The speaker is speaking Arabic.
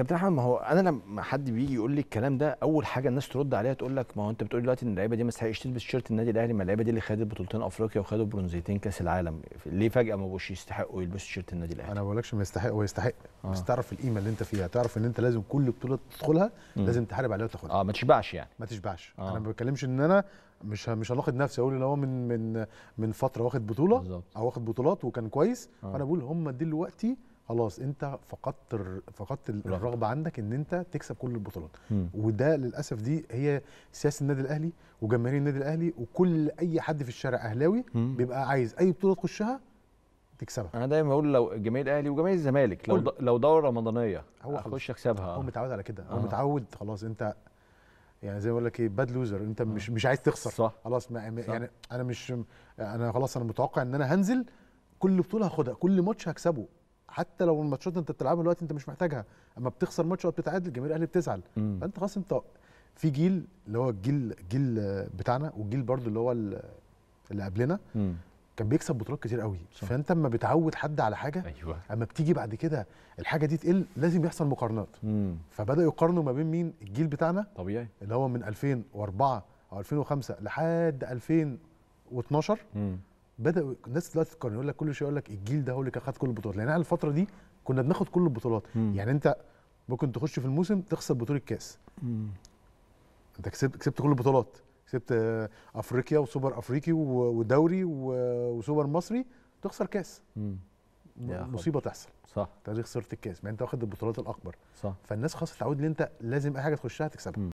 كابتن احمد ما هو انا لما حد بيجي يقول لي الكلام ده اول حاجه الناس ترد عليها تقول لك ما هو انت بتقول دلوقتي ان اللعيبه دي ما تستحقش تلبس شيرت النادي الاهلي ما اللعيبه دي اللي خدت بطولتين افريقيا وخدوا برونزيتين كاس العالم ليه فجاه ما بقوش يستحقوا يلبسوا شيرت النادي الاهلي؟ انا ما بقولكش ما يستحق هو يستحق آه. بس تعرف القيمه اللي انت فيها تعرف ان انت لازم كل بطوله تدخلها لازم تحارب عليها وتاخدها اه ما تشبعش يعني ما تشبعش آه. انا ما بتكلمش ان انا مش مش هناقد نفسي اقول ان هو من من من فتره واخد بطوله بالزبط. او واخد بطولات وكان كويس آه. انا بقول هم دلوقتي خلاص انت فقدت فقدت الرغبه عندك ان انت تكسب كل البطولات وده للاسف دي هي سياسه النادي الاهلي وجماهير النادي الاهلي وكل اي حد في الشارع اهلاوي بيبقى عايز اي بطوله تخشها تكسبها انا دايما بقول لو جماهير الاهلي وجماهير الزمالك لو لو دوره رمضانيه هو اخش اكسبها هو متعود على كده آه. هو متعود خلاص انت يعني زي ما بقول لك ايه باد لوزر انت مش مش عايز تخسر صح. خلاص ما صح. يعني انا مش انا خلاص انا متوقع ان انا هنزل كل بطوله هاخدها كل ماتش هكسبه حتى لو الماتشات انت بتلعبها دلوقتي انت مش محتاجها اما بتخسر ماتش او بتتعادل جماهير الاهلي بتزعل فانت خلاص انت في جيل اللي هو الجيل الجيل بتاعنا والجيل برضو اللي هو اللي قبلنا مم. كان بيكسب بطولات كتير قوي صح. فانت اما بتعود حد على حاجه أيوة. اما بتيجي بعد كده الحاجه دي تقل لازم يحصل مقارنات مم. فبداوا يقارنوا ما بين مين الجيل بتاعنا طبيعي اللي هو من 2004 او 2005 لحد 2012 مم. بداوا الناس دلوقتي تقارن يقول لك كل شويه يقول لك الجيل ده هو اللي كان خد كل البطولات لان احنا الفتره دي كنا بناخد كل البطولات مم. يعني انت ممكن تخش في الموسم تخسر بطوله كاس انت كسبت كسبت كل البطولات كسبت آه، افريقيا وسوبر افريقي ودوري وسوبر مصري تخسر كاس مم. مصيبه تحصل صح تاريخ خسرت الكاس ما انت واخد البطولات الاكبر صح فالناس خلاص تعود ان انت لازم اي حاجه تخشها تكسبها